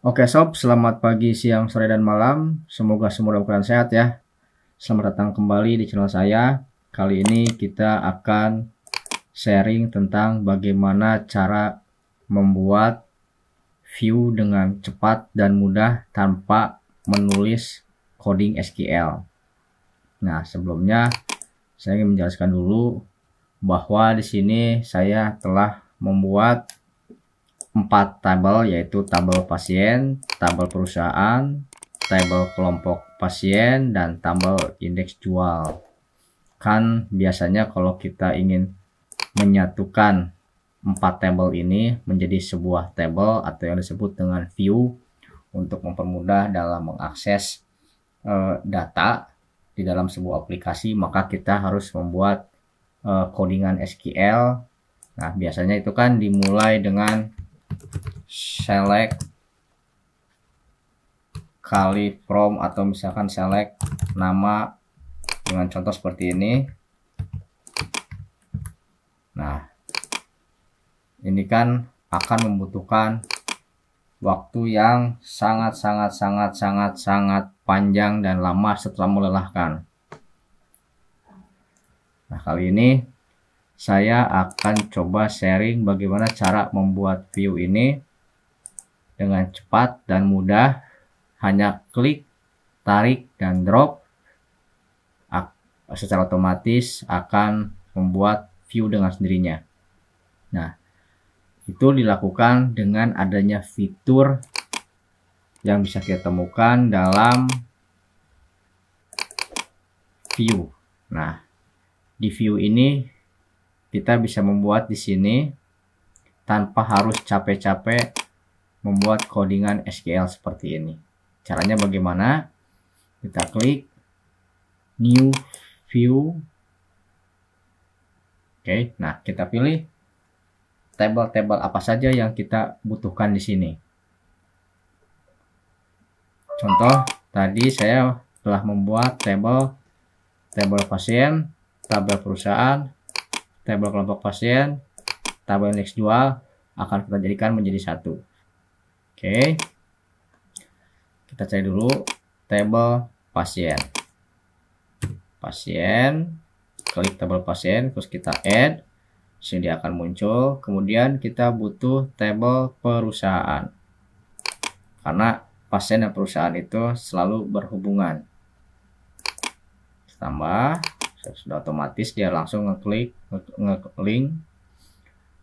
Oke sob, selamat pagi, siang, sore, dan malam. Semoga semua dalam sehat ya. Selamat datang kembali di channel saya. Kali ini kita akan sharing tentang bagaimana cara membuat view dengan cepat dan mudah tanpa menulis coding SQL. Nah, sebelumnya saya ingin menjelaskan dulu bahwa di sini saya telah membuat 4 tabel yaitu tabel pasien, tabel perusahaan, tabel kelompok pasien, dan tabel indeks jual. Kan biasanya kalau kita ingin menyatukan 4 tabel ini menjadi sebuah tabel atau yang disebut dengan view untuk mempermudah dalam mengakses uh, data di dalam sebuah aplikasi maka kita harus membuat uh, codingan SQL. Nah, biasanya itu kan dimulai dengan select kali from atau misalkan select nama dengan contoh seperti ini nah ini kan akan membutuhkan waktu yang sangat sangat sangat sangat sangat panjang dan lama setelah melelahkan nah kali ini saya akan coba sharing bagaimana cara membuat view ini dengan cepat dan mudah hanya klik tarik dan drop secara otomatis akan membuat view dengan sendirinya nah itu dilakukan dengan adanya fitur yang bisa kita temukan dalam view nah di view ini kita bisa membuat di sini tanpa harus capek-capek membuat codingan SQL seperti ini. Caranya bagaimana? Kita klik new view. Oke, okay, nah kita pilih table-table apa saja yang kita butuhkan di sini. Contoh tadi saya telah membuat table table pasien, tabel perusahaan, tabel kelompok pasien, tabel indeks jual akan kita jadikan menjadi satu. Oke, kita cari dulu tabel pasien. Pasien, klik tabel pasien, terus kita add, sini dia akan muncul. Kemudian kita butuh tabel perusahaan, karena pasien dan perusahaan itu selalu berhubungan. Tambah sudah otomatis dia langsung ngeklik ngeklik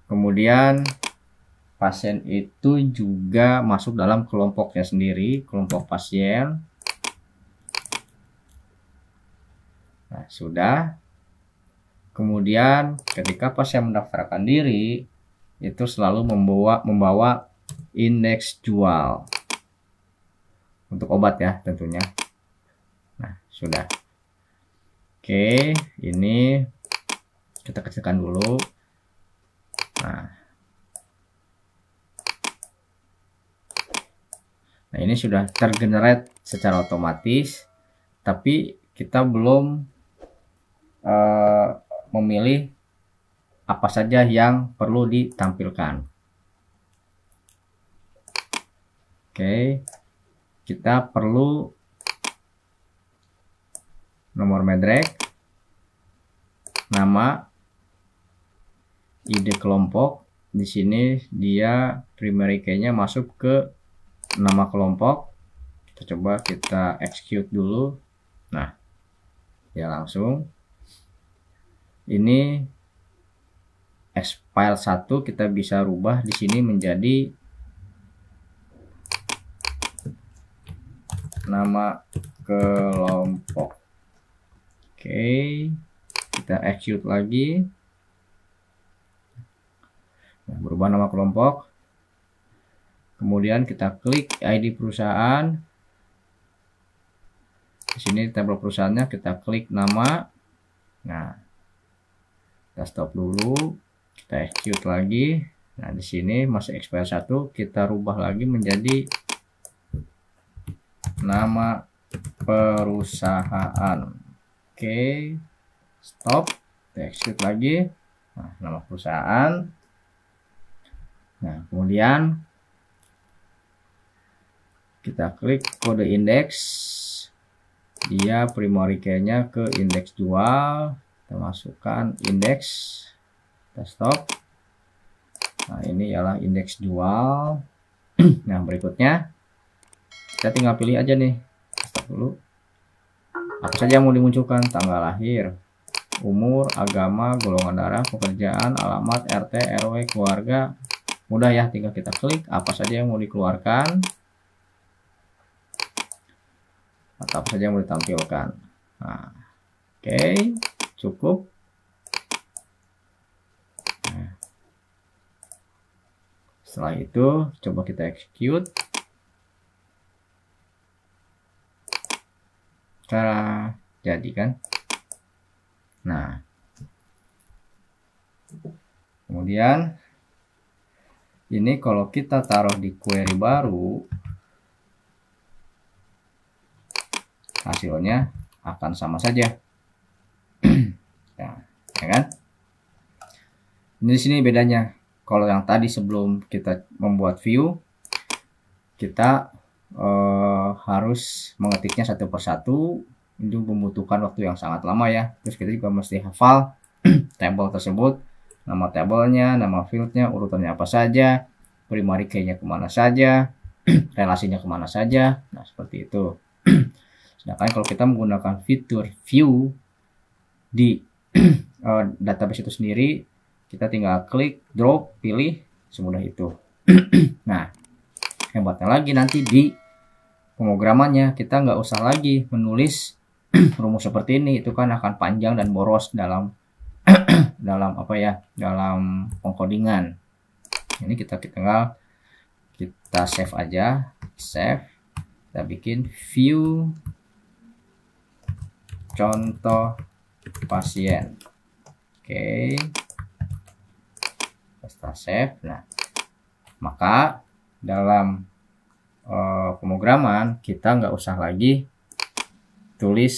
kemudian pasien itu juga masuk dalam kelompoknya sendiri kelompok pasien nah sudah kemudian ketika pasien mendaftarkan diri itu selalu membawa membawa indeks jual untuk obat ya tentunya nah sudah Oke, ini kita kecilkan dulu. Nah. Nah, ini sudah tergenerate secara otomatis, tapi kita belum uh, memilih apa saja yang perlu ditampilkan. Oke, kita perlu nomor medrek, nama, ide kelompok. Di sini dia primary key-nya masuk ke nama kelompok. Kita coba kita execute dulu. Nah, ya langsung. Ini file 1 kita bisa rubah di sini menjadi nama kelompok. Oke, kita execute lagi nah, berubah nama kelompok kemudian kita klik ID perusahaan di sini tabel perusahaannya kita klik nama nah kita stop dulu kita execute lagi nah di sini masih expire 1 kita rubah lagi menjadi nama perusahaan Oke, stop, kita exit lagi. Nah, nama perusahaan. Nah, kemudian kita klik kode indeks. Dia primary nya ke indeks jual. Kita masukkan indeks. Kita stop. Nah, ini ialah indeks jual. nah, berikutnya kita tinggal pilih aja nih. Stop dulu. Apa saja yang mau dimunculkan? Tanggal lahir, umur, agama, golongan darah, pekerjaan, alamat, RT, RW, keluarga. Mudah ya, tinggal kita klik apa saja yang mau dikeluarkan. Atau apa saja yang mau ditampilkan. Nah, Oke, okay, cukup. Nah. Setelah itu, coba kita execute. Cara jadi kan. Nah. Kemudian ini kalau kita taruh di query baru hasilnya akan sama saja. Ya, ya, kan? Ini di sini bedanya. Kalau yang tadi sebelum kita membuat view, kita eh, harus mengetiknya satu persatu itu membutuhkan waktu yang sangat lama ya terus kita juga mesti hafal table tersebut nama tabelnya nama fieldnya urutannya apa saja primary key-nya kemana saja relasinya kemana saja nah seperti itu sedangkan kalau kita menggunakan fitur view di uh, database itu sendiri kita tinggal klik drop pilih semudah itu nah hebatnya lagi nanti di pemrogramannya kita nggak usah lagi menulis rumus seperti ini itu kan akan panjang dan boros dalam dalam apa ya dalam pengkodingan ini kita tinggal kita save aja save kita bikin view contoh pasien oke okay. kita save nah maka dalam uh, pemrograman kita nggak usah lagi tulis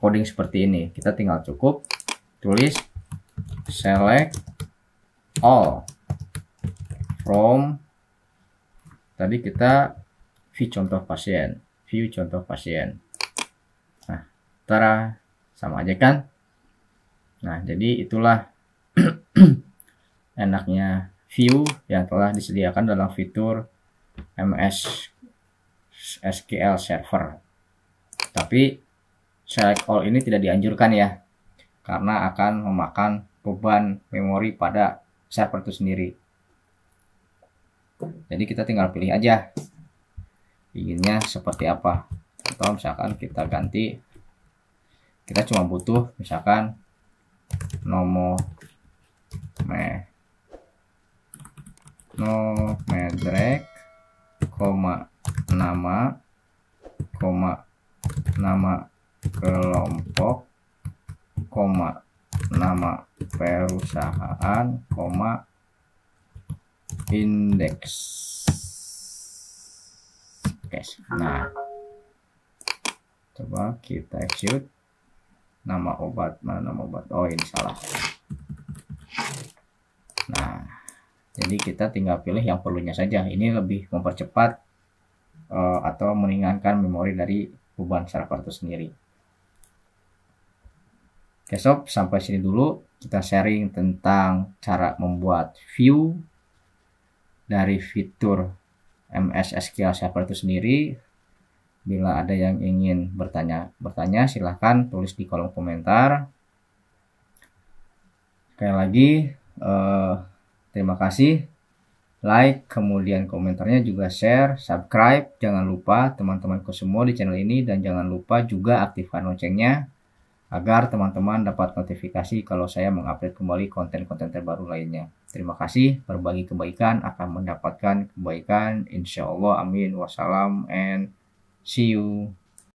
coding seperti ini. Kita tinggal cukup tulis select all from tadi kita view contoh pasien, view contoh pasien. Nah, tara sama aja kan? Nah, jadi itulah enaknya view yang telah disediakan dalam fitur MS SQL Server. Tapi select all ini tidak dianjurkan ya, karena akan memakan beban memori pada server itu sendiri. Jadi kita tinggal pilih aja inginnya seperti apa. Atau misalkan kita ganti, kita cuma butuh misalkan nomor meh no medrek koma nama koma nama kelompok koma nama perusahaan koma indeks nah coba kita execute nama obat mana nama obat oh ini salah Jadi kita tinggal pilih yang perlunya saja. Ini lebih mempercepat uh, atau meringankan memori dari beban server itu sendiri. Oke sob, sampai sini dulu kita sharing tentang cara membuat view dari fitur MS SQL Server itu sendiri. Bila ada yang ingin bertanya, bertanya silahkan tulis di kolom komentar. Sekali lagi, eh, Terima kasih. Like, kemudian komentarnya juga share, subscribe. Jangan lupa teman-temanku semua di channel ini dan jangan lupa juga aktifkan loncengnya agar teman-teman dapat notifikasi kalau saya mengupdate kembali konten-konten terbaru lainnya. Terima kasih, berbagi kebaikan akan mendapatkan kebaikan. Insya Allah, amin. Wassalam and see you.